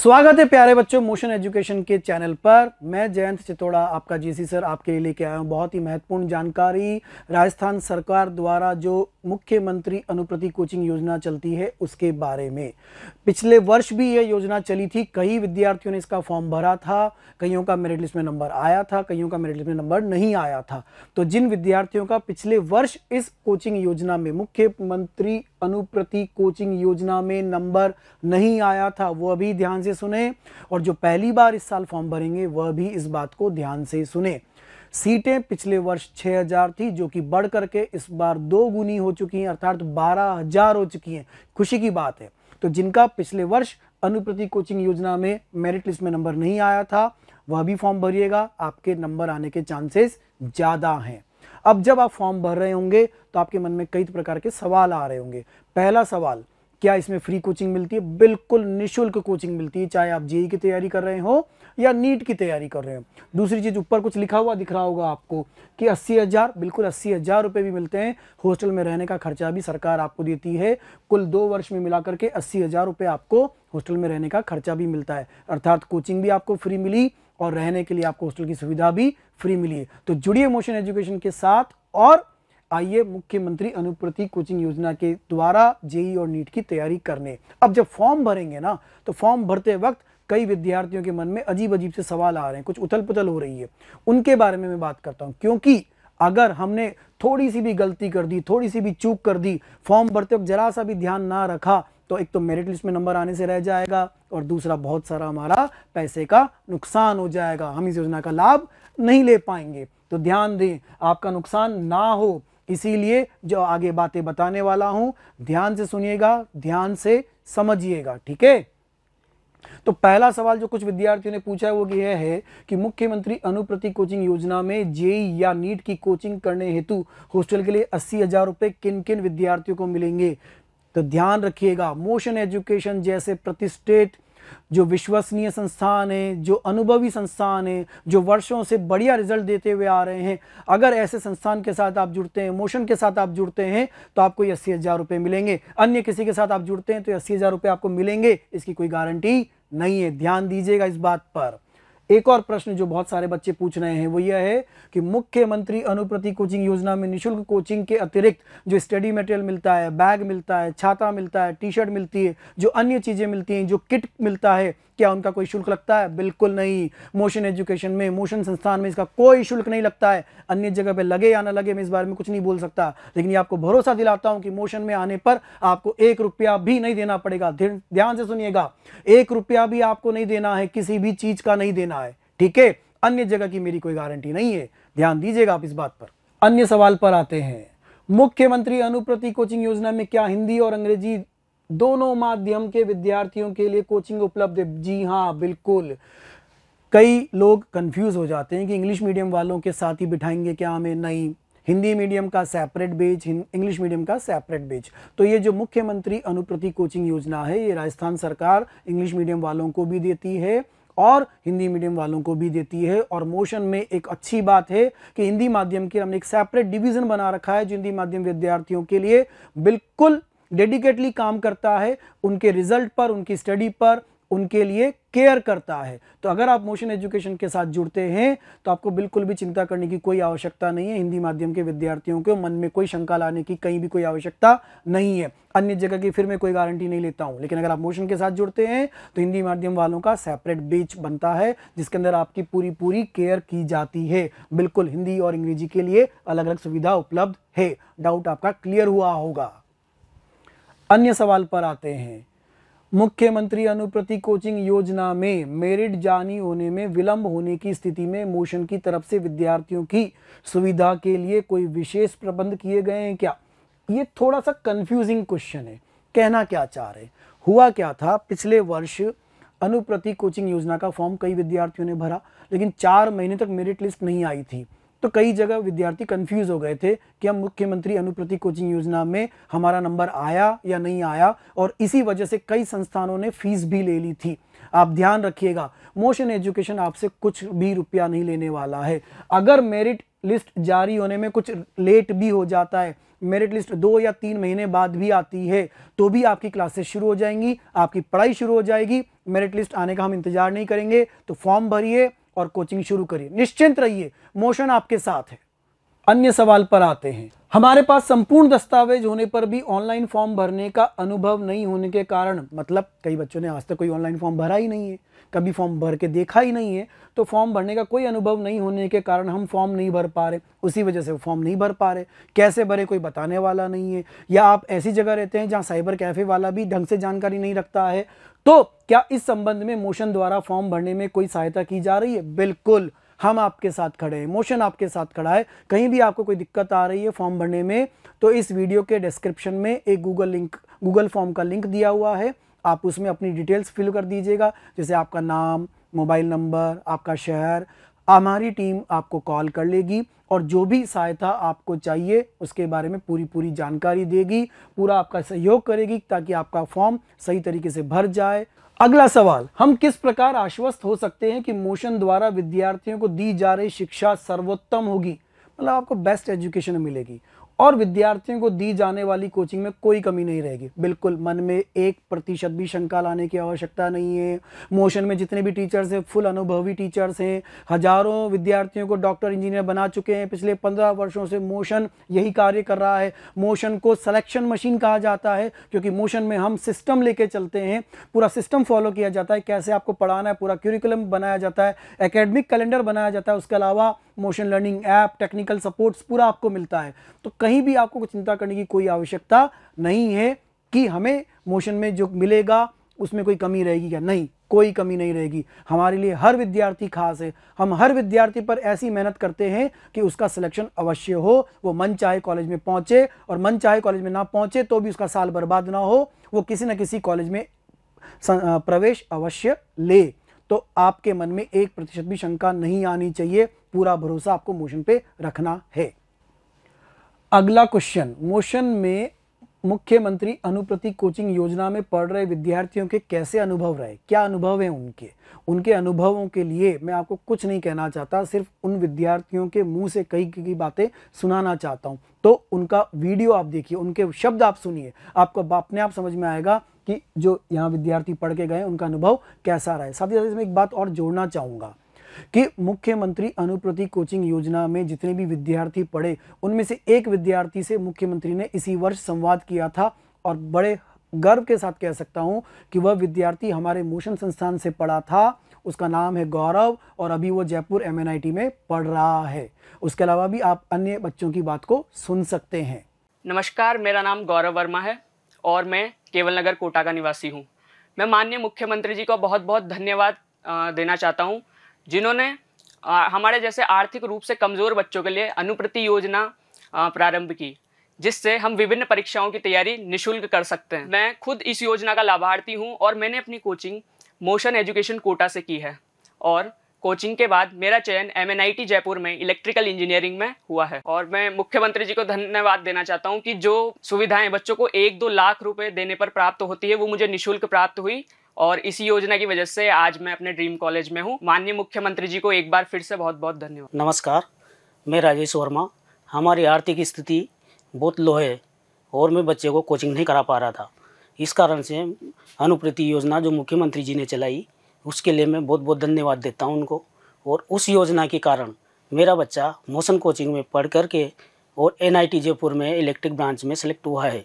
स्वागत है प्यारे बच्चों मोशन एजुकेशन के चैनल पर मैं जयंत चितोड़ा आपका जीसी सर आपके लिए लेके आया हूँ बहुत ही महत्वपूर्ण जानकारी राजस्थान सरकार द्वारा जो मुख्यमंत्री अनुप्रति कोचिंग योजना चलती है उसके बारे में पिछले वर्ष भी यह योजना चली थी कई विद्यार्थियों ने इसका फॉर्म भरा था कईयों का मेरिट लिस्ट में नंबर आया था कईयों का मेरिट लिस्ट में नंबर नहीं आया था तो जिन विद्यार्थियों का पिछले वर्ष इस कोचिंग योजना में मुख्यमंत्री अनुप्रति कोचिंग योजना में नंबर नहीं आया था वो अभी ध्यान से सुने और जो पहली बार इस साल फॉर्म भरेंगे वह भी इस बात को ध्यान से सुने सीटें पिछले वर्ष 6000 थी जो कि बढ़ करके इस बार दो गुनी हो चुकी हैं अर्थात 12000 हो चुकी हैं खुशी की बात है तो जिनका पिछले वर्ष अनुप्रति कोचिंग योजना में मेरिट लिस्ट में नंबर नहीं आया था वह भी फॉर्म भरिएगा आपके नंबर आने के चांसेस ज़्यादा हैं अब जब आप फॉर्म भर रहे होंगे तो आपके मन में कई प्रकार के सवाल आ रहे होंगे पहला सवाल क्या इसमें फ्री कोचिंग मिलती है बिल्कुल निःशुल्क कोचिंग मिलती है चाहे आप जेई e e की तैयारी कर रहे हो या नीट की तैयारी कर रहे हो दूसरी चीज़ ऊपर कुछ लिखा हुआ दिख रहा होगा आपको कि अस्सी हज़ार बिल्कुल अस्सी हज़ार रुपए भी मिलते हैं हॉस्टल में रहने का खर्चा भी सरकार आपको देती है कुल दो वर्ष में मिला करके अस्सी हज़ार रुपए आपको हॉस्टल में रहने का खर्चा भी मिलता है अर्थात कोचिंग भी आपको फ्री मिली और रहने के लिए आपको हॉस्टल की सुविधा भी फ्री मिली है तो जुड़िए मोशन एजुकेशन के साथ और आइए मुख्यमंत्री अनुप्रति कोचिंग योजना के द्वारा जेई और नीट की तैयारी करने अब जब फॉर्म भरेंगे ना तो फॉर्म भरते वक्त कई विद्यार्थियों के मन में अजीब अजीब से सवाल आ रहे हैं कुछ उथल पुथल हो रही है उनके बारे में मैं बात करता हूं क्योंकि अगर हमने थोड़ी सी भी गलती कर दी थोड़ी सी भी चूक कर दी फॉर्म भरते वक्त जरा सा भी ध्यान ना रखा तो एक तो मेरिट लिस्ट में नंबर आने से रह जाएगा और दूसरा बहुत सारा हमारा पैसे का नुकसान हो जाएगा हम इस योजना का लाभ नहीं ले पाएंगे तो ध्यान दें आपका नुकसान ना हो इसीलिए जो आगे बातें बताने वाला हूं ध्यान से सुनिएगा ध्यान से समझिएगा ठीक है तो पहला सवाल जो कुछ विद्यार्थियों ने पूछा है वो यह है, है कि मुख्यमंत्री अनुप्रति कोचिंग योजना में जेई या नीट की कोचिंग करने हेतु हॉस्टल के लिए अस्सी हजार रुपए किन किन विद्यार्थियों को मिलेंगे तो ध्यान रखिएगा मोशन एजुकेशन जैसे प्रतिष्ठित जो विश्वसनीय संस्थान हैं जो अनुभवी संस्थान हैं जो वर्षों से बढ़िया रिजल्ट देते हुए आ रहे हैं अगर ऐसे संस्थान के साथ आप जुड़ते हैं मोशन के साथ आप जुड़ते हैं तो आपको ये अस्सी हज़ार रुपये मिलेंगे अन्य किसी के साथ आप जुड़ते हैं तो अस्सी हज़ार रुपये आपको मिलेंगे इसकी कोई गारंटी नहीं है ध्यान दीजिएगा इस बात पर एक और प्रश्न जो बहुत सारे बच्चे पूछ रहे हैं वो यह है कि मुख्यमंत्री अनुप्रति कोचिंग योजना में निशुल्क कोचिंग के अतिरिक्त जो स्टडी मटेरियल मिलता है बैग मिलता है छाता मिलता है टी शर्ट मिलती है जो अन्य चीज़ें मिलती हैं जो किट मिलता है क्या उनका कोई शुल्क लगता है बिल्कुल नहीं मोशन एजुकेशन में मोशन संस्थान में इसका कोई शुल्क नहीं लगता है अन्य जगह पे लगे या ना लगे मैं इस बारे में कुछ नहीं बोल सकता लेकिन ये आपको भरोसा दिलाता हूं कि मोशन में आने पर आपको एक रुपया भी नहीं देना पड़ेगा ध्यान से सुनिएगा एक रुपया भी आपको नहीं देना है किसी भी चीज़ का नहीं देना ठीक है अन्य जगह की मेरी कोई गारंटी नहीं है ध्यान दीजिएगा आप इस बात पर अन्य सवाल पर आते हैं मुख्यमंत्री अनुप्रति कोचिंग योजना में क्या हिंदी और अंग्रेजी दोनों माध्यम के विद्यार्थियों के लिए कोचिंग उपलब्ध है जी हाँ बिल्कुल कई लोग कंफ्यूज हो जाते हैं कि इंग्लिश मीडियम वालों के साथ ही बिठाएंगे क्या हमें नहीं हिंदी मीडियम का सेपरेट बेच इंग्लिश मीडियम का सेपरेट बेच तो ये जो मुख्यमंत्री अनुप्रति कोचिंग योजना है ये राजस्थान सरकार इंग्लिश मीडियम वालों को भी देती है और हिंदी मीडियम वालों को भी देती है और मोशन में एक अच्छी बात है कि हिंदी माध्यम की हमने एक सेपरेट डिवीज़न बना रखा है जो हिंदी माध्यम विद्यार्थियों के लिए बिल्कुल डेडिकेटली काम करता है उनके रिजल्ट पर उनकी स्टडी पर उनके लिए केयर करता है तो अगर आप मोशन एजुकेशन के साथ जुड़ते हैं तो आपको बिल्कुल भी चिंता करने की कोई आवश्यकता नहीं है हिंदी माध्यम के विद्यार्थियों के मन में कोई शंका लाने की कहीं भी कोई आवश्यकता नहीं है अन्य जगह की फिर मैं कोई गारंटी नहीं लेता हूं लेकिन अगर आप मोशन के साथ जुड़ते हैं तो हिंदी माध्यम वालों का सेपरेट बेच बनता है जिसके अंदर आपकी पूरी पूरी केयर की जाती है बिल्कुल हिंदी और अंग्रेजी के लिए अलग अलग सुविधा उपलब्ध है डाउट आपका क्लियर हुआ होगा अन्य सवाल पर आते हैं मुख्यमंत्री अनुप्रति कोचिंग योजना में मेरिट जानी होने में विलंब होने की स्थिति में मोशन की तरफ से विद्यार्थियों की सुविधा के लिए कोई विशेष प्रबंध किए गए हैं क्या ये थोड़ा सा कंफ्यूजिंग क्वेश्चन है कहना क्या चाह रहे हुआ क्या था पिछले वर्ष अनुप्रति कोचिंग योजना का फॉर्म कई विद्यार्थियों ने भरा लेकिन चार महीने तक मेरिट लिस्ट नहीं आई थी तो कई जगह विद्यार्थी कंफ्यूज हो गए थे कि हम मुख्यमंत्री अनुप्रति कोचिंग योजना में हमारा नंबर आया या नहीं आया और इसी वजह से कई संस्थानों ने फीस भी ले ली थी आप ध्यान रखिएगा मोशन एजुकेशन आपसे कुछ भी रुपया नहीं लेने वाला है अगर मेरिट लिस्ट जारी होने में कुछ लेट भी हो जाता है मेरिट लिस्ट दो या तीन महीने बाद भी आती है तो भी आपकी क्लासेस शुरू हो जाएंगी आपकी पढ़ाई शुरू हो जाएगी मेरिट लिस्ट आने का हम इंतजार नहीं करेंगे तो फॉर्म भरिए और कोचिंग शुरू करिए निश्चिंत रहिए मोशन आपके साथ है अन्य सवाल पर आते हैं हमारे पास संपूर्ण दस्तावेज होने पर भी ऑनलाइन फॉर्म भरने का अनुभव नहीं होने के कारण मतलब कई बच्चों ने आज तक कोई ऑनलाइन फॉर्म भरा ही नहीं है कभी फॉर्म भर के देखा ही नहीं है तो फॉर्म भरने का कोई अनुभव नहीं होने के कारण हम फॉर्म नहीं भर पा रहे उसी वजह से फॉर्म नहीं भर पा रहे कैसे भरे कोई बताने वाला नहीं है या आप ऐसी जगह रहते हैं जहाँ साइबर कैफ़े वाला भी ढंग से जानकारी नहीं रखता है तो क्या इस संबंध में मोशन द्वारा फॉर्म भरने में कोई सहायता की जा रही है बिल्कुल हम आपके साथ खड़े हैं मोशन आपके साथ खड़ा है कहीं भी आपको कोई दिक्कत आ रही है फॉर्म भरने में तो इस वीडियो के डिस्क्रिप्शन में एक गूगल लिंक गूगल फॉर्म का लिंक दिया हुआ है आप उसमें अपनी डिटेल्स फिल कर दीजिएगा जैसे आपका नाम मोबाइल नंबर आपका शहर हमारी टीम आपको कॉल कर लेगी और जो भी सहायता आपको चाहिए उसके बारे में पूरी पूरी जानकारी देगी पूरा आपका सहयोग करेगी ताकि आपका फॉर्म सही तरीके से भर जाए अगला सवाल हम किस प्रकार आश्वस्त हो सकते हैं कि मोशन द्वारा विद्यार्थियों को दी जा रही शिक्षा सर्वोत्तम होगी मतलब आपको बेस्ट एजुकेशन मिलेगी और विद्यार्थियों को दी जाने वाली कोचिंग में कोई कमी नहीं रहेगी बिल्कुल मन में एक प्रतिशत भी शंका लाने की आवश्यकता नहीं है मोशन में जितने भी टीचर्स हैं फुल अनुभवी टीचर्स हैं हजारों विद्यार्थियों को डॉक्टर इंजीनियर बना चुके हैं पिछले पंद्रह वर्षों से मोशन यही कार्य कर रहा है मोशन को सलेक्शन मशीन कहा जाता है क्योंकि मोशन में हम सिस्टम लेके चलते हैं पूरा सिस्टम फॉलो किया जाता है कैसे आपको पढ़ाना है पूरा क्यूरिकुलम बनाया जाता है एकेडमिक कैलेंडर बनाया जाता है उसके अलावा Motion Learning app technical supports पूरा आपको मिलता है तो कहीं भी आपको चिंता करने की कोई आवश्यकता नहीं है कि हमें मोशन में जो मिलेगा उसमें कोई कमी रहेगी या नहीं कोई कमी नहीं रहेगी हमारे लिए हर विद्यार्थी खास है हम हर विद्यार्थी पर ऐसी मेहनत करते हैं कि उसका सिलेक्शन अवश्य हो वो मन चाहे कॉलेज में पहुंचे और मन चाहे कॉलेज में ना पहुंचे तो भी उसका साल बर्बाद ना हो वो किसी न किसी कॉलेज में प्रवेश अवश्य ले तो आपके मन में एक प्रतिशत भी शंका नहीं आनी चाहिए पूरा भरोसा आपको मोशन पे रखना है अगला क्वेश्चन मोशन में मुख्यमंत्री अनुप्रति कोचिंग योजना में पढ़ रहे विद्यार्थियों के कैसे अनुभव रहे क्या अनुभव है उनके उनके अनुभवों के लिए मैं आपको कुछ नहीं कहना चाहता सिर्फ उन विद्यार्थियों के मुंह से कई की बातें सुनाना चाहता हूं तो उनका वीडियो आप देखिए उनके शब्द आप सुनिए आपको अपने आप समझ में आएगा कि जो यहाँ विद्यार्थी पढ़ के गए उनका अनुभव कैसा रहा है साथ ही साथ इसमें एक बात और जोड़ना चाहूँगा कि मुख्यमंत्री अनुप्रति कोचिंग योजना में जितने भी विद्यार्थी पढ़े उनमें से एक विद्यार्थी से मुख्यमंत्री ने इसी वर्ष संवाद किया था और बड़े गर्व के साथ कह सकता हूँ कि वह विद्यार्थी हमारे मोशन संस्थान से पढ़ा था उसका नाम है गौरव और अभी वो जयपुर एम में पढ़ रहा है उसके अलावा भी आप अन्य बच्चों की बात को सुन सकते हैं नमस्कार मेरा नाम गौरव वर्मा है और मैं केवल नगर कोटा का निवासी हूँ मैं माननीय मुख्यमंत्री जी को बहुत बहुत धन्यवाद देना चाहता हूँ जिन्होंने हमारे जैसे आर्थिक रूप से कमज़ोर बच्चों के लिए अनुप्रति योजना प्रारंभ की जिससे हम विभिन्न परीक्षाओं की तैयारी निशुल्क कर सकते हैं मैं खुद इस योजना का लाभार्थी हूँ और मैंने अपनी कोचिंग मोशन एजुकेशन कोटा से की है और कोचिंग के बाद मेरा चयन एम जयपुर में इलेक्ट्रिकल इंजीनियरिंग में हुआ है और मैं मुख्यमंत्री जी को धन्यवाद देना चाहता हूँ कि जो सुविधाएं बच्चों को एक दो लाख रुपए देने पर प्राप्त होती है वो मुझे निःशुल्क प्राप्त हुई और इसी योजना की वजह से आज मैं अपने ड्रीम कॉलेज में हूँ माननीय मुख्यमंत्री जी को एक बार फिर से बहुत बहुत धन्यवाद नमस्कार मैं राजेश वर्मा हमारी आर्थिक स्थिति बहुत लो है और मैं बच्चे को कोचिंग नहीं करा पा रहा था इस कारण से अनुप्रति योजना जो मुख्यमंत्री जी ने चलाई उसके लिए मैं बहुत बहुत धन्यवाद देता हूँ उनको और उस योजना के कारण मेरा बच्चा मोशन कोचिंग में पढ़ कर के और एन जयपुर में इलेक्ट्रिक ब्रांच में सेलेक्ट हुआ है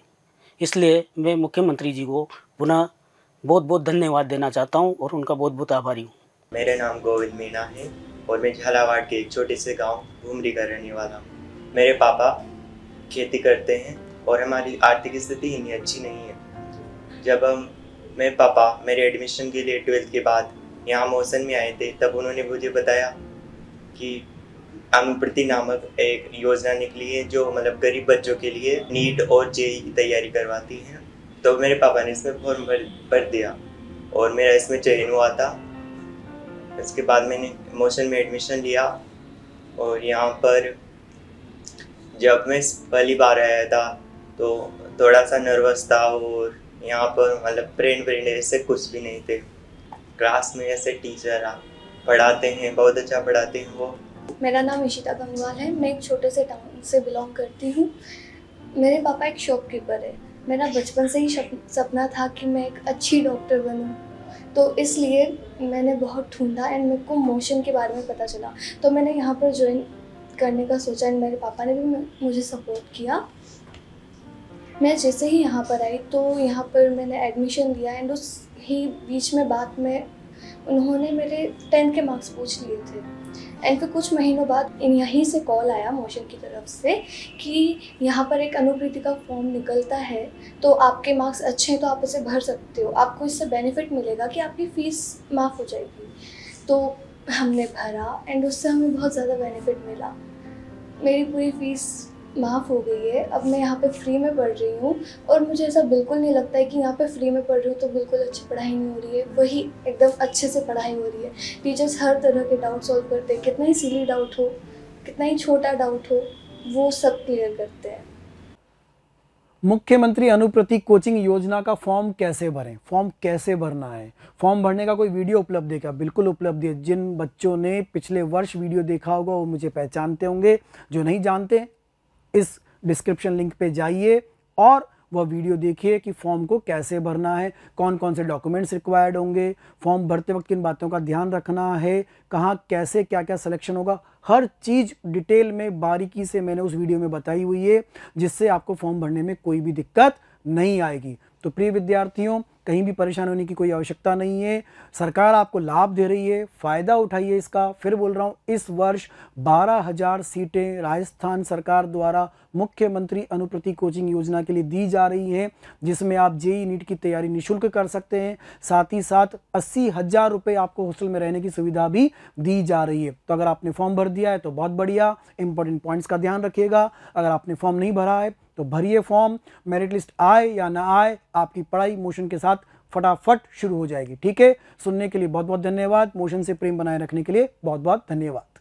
इसलिए मैं मुख्यमंत्री जी को पुनः बहुत बहुत धन्यवाद देना चाहता हूँ और उनका बहुत बहुत आभारी हूँ मेरा नाम गोविंद मीणा है और मैं झालावाड़ के एक छोटे से गांव घूमरी का रहने वाला हूँ मेरे पापा खेती करते हैं और हमारी आर्थिक स्थिति इतनी अच्छी नहीं है जब हम मेरे पापा मेरे एडमिशन के लिए ट्वेल्थ के बाद यहाँ मौसन में आए थे तब उन्होंने मुझे बताया कि अनुप्रति नामक एक योजना निकली है जो मतलब गरीब बच्चों के लिए नीट और जेई की तैयारी करवाती है तो मेरे पापा ने इसमें फॉर्म भर भर दिया और मेरा इसमें चयन हुआ था उसके बाद मैंने मौसन में एडमिशन लिया और यहाँ पर जब मैं पहली बार आया था तो थोड़ा सा नर्वस था और यहाँ पर मतलब फ्रेंड फ्रेंड ऐसे कुछ भी नहीं थे क्लास में ऐसे टीचर आ पढ़ाते हैं बहुत अच्छा पढ़ाते हैं वो मेरा नाम इशिता गंगवाल है मैं एक छोटे से टाउन से बिलोंग करती हूँ मेरे पापा एक शॉपकीपर है मेरा बचपन से ही सपना था कि मैं एक अच्छी डॉक्टर बनूँ तो इसलिए मैंने बहुत ढूंढा एंड मेरे को मोशन के बारे में पता चला तो मैंने यहाँ पर ज्वाइन करने का सोचा एंड मेरे पापा ने भी मुझे सपोर्ट किया मैं जैसे ही यहाँ पर आई तो यहाँ पर मैंने एडमिशन लिया एंड उस ही बीच में बात में उन्होंने मेरे टेंथ के मार्क्स पूछ लिए थे एंड फिर कुछ महीनों बाद इन यहीं से कॉल आया मोशन की तरफ से कि यहाँ पर एक अनुप्रीति का फॉर्म निकलता है तो आपके मार्क्स अच्छे हैं तो आप उसे भर सकते हो आपको इससे बेनिफिट मिलेगा कि आपकी फ़ीस माफ़ हो जाएगी तो हमने भरा एंड उससे हमें बहुत ज़्यादा बेनिफिट मिला मेरी पूरी फ़ीस माफ़ हो गई है अब मैं यहाँ पे फ्री में पढ़ रही हूँ और मुझे ऐसा बिल्कुल नहीं लगता है कि यहाँ पे फ्री में पढ़ रही हूँ तो बिल्कुल अच्छी पढ़ाई नहीं हो रही है वही एकदम अच्छे से पढ़ाई हो रही है टीचर्स हर तरह के डाउट सॉल्व करते हैं कितना ही सीली डाउट हो कितना ही छोटा डाउट हो वो सब क्लियर करते हैं मुख्यमंत्री अनुप्रतीक कोचिंग योजना का फॉर्म कैसे भरें फॉर्म कैसे भरना है फॉर्म भरने का कोई वीडियो उपलब्ध है क्या बिल्कुल उपलब्ध है जिन बच्चों ने पिछले वर्ष वीडियो देखा होगा वो मुझे पहचानते होंगे जो नहीं जानते इस डिस्क्रिप्शन लिंक पे जाइए और वह वीडियो देखिए कि फॉर्म को कैसे भरना है कौन कौन से डॉक्यूमेंट्स रिक्वायर्ड होंगे फॉर्म भरते वक्त किन बातों का ध्यान रखना है कहाँ कैसे क्या क्या सिलेक्शन होगा हर चीज़ डिटेल में बारीकी से मैंने उस वीडियो में बताई हुई है जिससे आपको फॉर्म भरने में कोई भी दिक्कत नहीं आएगी तो प्रिय विद्यार्थियों कहीं भी परेशान होने की कोई आवश्यकता नहीं है सरकार आपको लाभ दे रही है फ़ायदा उठाइए इसका फिर बोल रहा हूँ इस वर्ष बारह हज़ार सीटें राजस्थान सरकार द्वारा मुख्यमंत्री अनुप्रति कोचिंग योजना के लिए दी जा रही हैं जिसमें आप जेई नीट की तैयारी निःशुल्क कर सकते हैं साथ ही साथ अस्सी हज़ार रुपये आपको हॉस्टल में रहने की सुविधा भी दी जा रही है तो अगर आपने फॉर्म भर दिया है तो बहुत बढ़िया इंपॉर्टेंट पॉइंट्स का ध्यान रखिएगा अगर आपने फॉर्म नहीं भरा है तो भरिए फॉर्म मेरिट लिस्ट आए या ना आए आपकी पढ़ाई मोशन के साथ फटाफट शुरू हो जाएगी ठीक है सुनने के लिए बहुत बहुत धन्यवाद मोशन से प्रेम बनाए रखने के लिए बहुत बहुत धन्यवाद